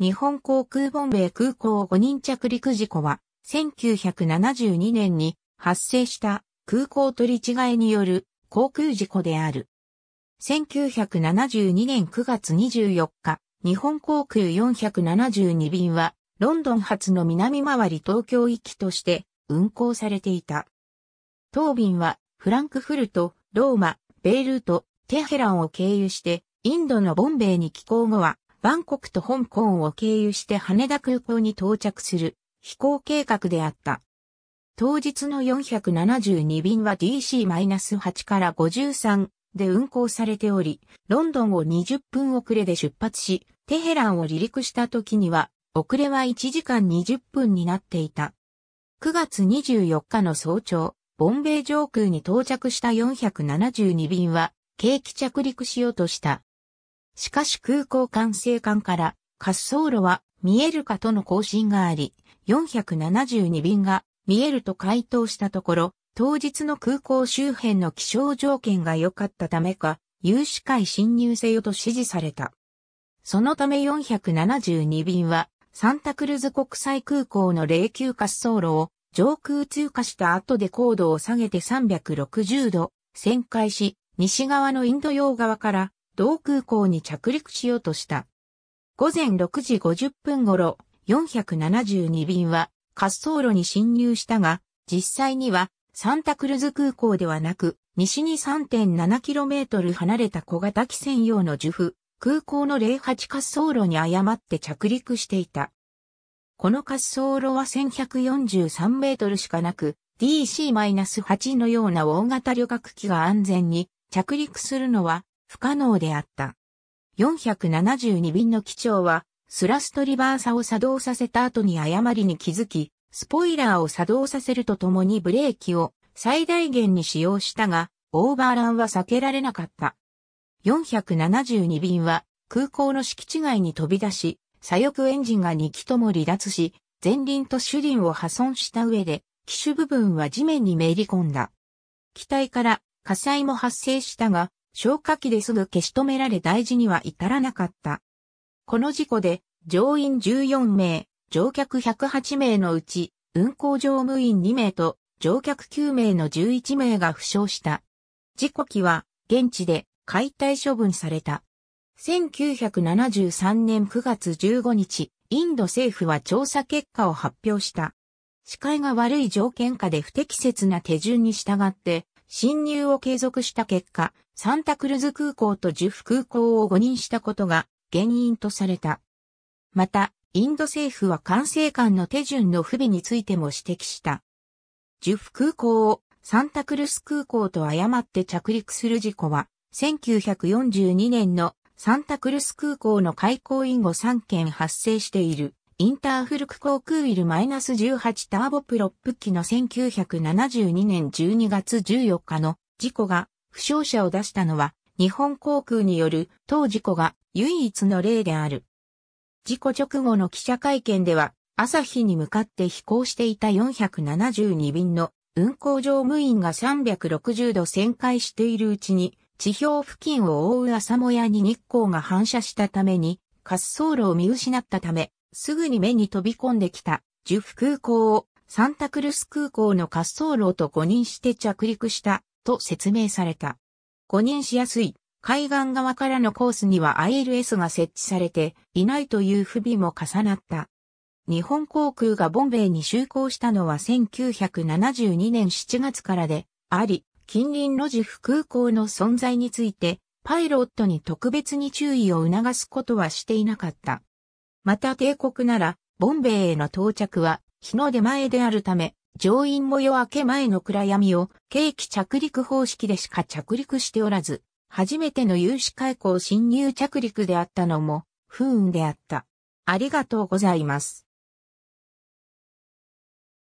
日本航空ボンベイ空港5人着陸事故は、1972年に発生した空港取り違えによる航空事故である。1972年9月24日、日本航空472便は、ロンドン発の南回り東京行きとして運航されていた。当便は、フランクフルト、ローマ、ベイルート、テヘランを経由して、インドのボンベイに寄港後は、バンコクと香港を経由して羽田空港に到着する飛行計画であった。当日の472便は DC-8 から53で運行されており、ロンドンを20分遅れで出発し、テヘランを離陸した時には、遅れは1時間20分になっていた。9月24日の早朝、ボンベイ上空に到着した472便は、景気着陸しようとしたしかし空港管制官から滑走路は見えるかとの更新があり、472便が見えると回答したところ、当日の空港周辺の気象条件が良かったためか、有志会侵入せよと指示された。そのため472便は、サンタクルズ国際空港の霊柩滑走路を上空通過した後で高度を下げて360度旋回し、西側のインド洋側から同空港に着陸しようとした。午前6時50分頃、472便は滑走路に侵入したが、実際にはサンタクルズ空港ではなく、西に 3.7km 離れた小型機専用の受付、空港の08滑走路に誤って着陸していた。この滑走路は1143メートルしかなく、DC-8 のような大型旅客機が安全に着陸するのは不可能であった。472便の機長は、スラストリバーサを作動させた後に誤りに気づき、スポイラーを作動させるとともにブレーキを最大限に使用したが、オーバーランは避けられなかった。472便は空港の敷地外に飛び出し、左翼エンジンが2機とも離脱し、前輪と主輪を破損した上で、機種部分は地面にめり込んだ。機体から火災も発生したが、消火器ですぐ消し止められ大事には至らなかった。この事故で、乗員14名、乗客108名のうち、運行乗務員2名と、乗客9名の11名が負傷した。事故機は、現地で解体処分された。1973年9月15日、インド政府は調査結果を発表した。視界が悪い条件下で不適切な手順に従って、侵入を継続した結果、サンタクルズ空港とジュフ空港を誤認したことが原因とされた。また、インド政府は管制官の手順の不備についても指摘した。ジュフ空港をサンタクルス空港と誤って着陸する事故は、1942年のサンタクルス空港の開港以後3件発生している。インターフルク航空ウイル -18 ターボプロップ機の1972年12月14日の事故が負傷者を出したのは日本航空による当事故が唯一の例である。事故直後の記者会見では朝日に向かって飛行していた472便の運航乗務員が360度旋回しているうちに地表付近を覆う朝もやに日光が反射したために滑走路を見失ったためすぐに目に飛び込んできた、ジュフ空港をサンタクルス空港の滑走路と誤認して着陸した、と説明された。誤認しやすい、海岸側からのコースには ILS が設置されていないという不備も重なった。日本航空がボンベイに就航したのは1972年7月からであり、近隣のジフ空港の存在について、パイロットに特別に注意を促すことはしていなかった。また帝国なら、ボンベイへの到着は日の出前であるため、乗員も夜明け前の暗闇を景気着陸方式でしか着陸しておらず、初めての有志開口侵入着陸であったのも不運であった。ありがとうございます。